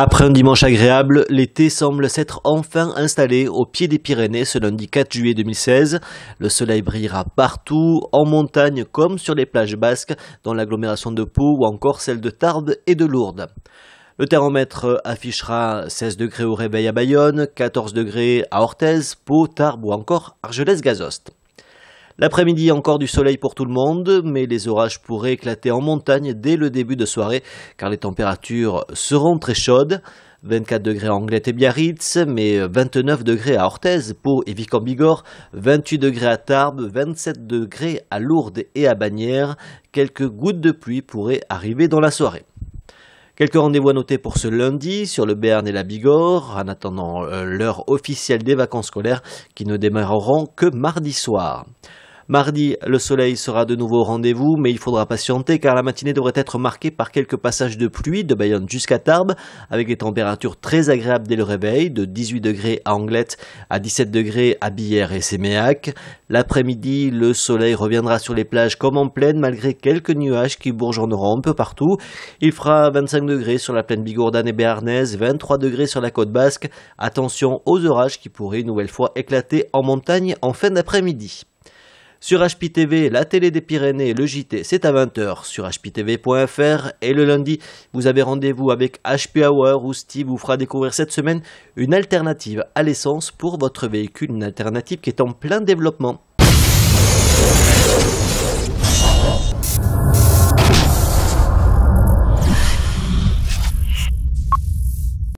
Après un dimanche agréable, l'été semble s'être enfin installé au pied des Pyrénées ce lundi 4 juillet 2016. Le soleil brillera partout, en montagne comme sur les plages basques, dans l'agglomération de Pau ou encore celle de Tarbes et de Lourdes. Le thermomètre affichera 16 degrés au réveil à Bayonne, 14 degrés à Orthez, Pau, Tarbes ou encore Argelès-Gazost. L'après-midi, encore du soleil pour tout le monde, mais les orages pourraient éclater en montagne dès le début de soirée, car les températures seront très chaudes. 24 degrés à Anglette et Biarritz, mais 29 degrés à Orthez, Pau et Vic-en-Bigorre, 28 degrés à Tarbes, 27 degrés à Lourdes et à Bagnères. Quelques gouttes de pluie pourraient arriver dans la soirée. Quelques rendez-vous à noter pour ce lundi sur le Béarn et la Bigorre, en attendant euh, l'heure officielle des vacances scolaires qui ne démarreront que mardi soir. Mardi, le soleil sera de nouveau au rendez-vous, mais il faudra patienter car la matinée devrait être marquée par quelques passages de pluie de Bayonne jusqu'à Tarbes, avec des températures très agréables dès le réveil, de 18 degrés à Anglette à 17 degrés à Bière et Séméac. L'après-midi, le soleil reviendra sur les plages comme en plaine, malgré quelques nuages qui bourgeonneront un peu partout. Il fera 25 degrés sur la plaine bigourdane et béarnaise, 23 degrés sur la côte basque. Attention aux orages qui pourraient une nouvelle fois éclater en montagne en fin d'après-midi. Sur HPTV, la télé des Pyrénées, le JT, c'est à 20h sur hptv.fr et le lundi, vous avez rendez-vous avec HP Hour où Steve vous fera découvrir cette semaine une alternative à l'essence pour votre véhicule, une alternative qui est en plein développement.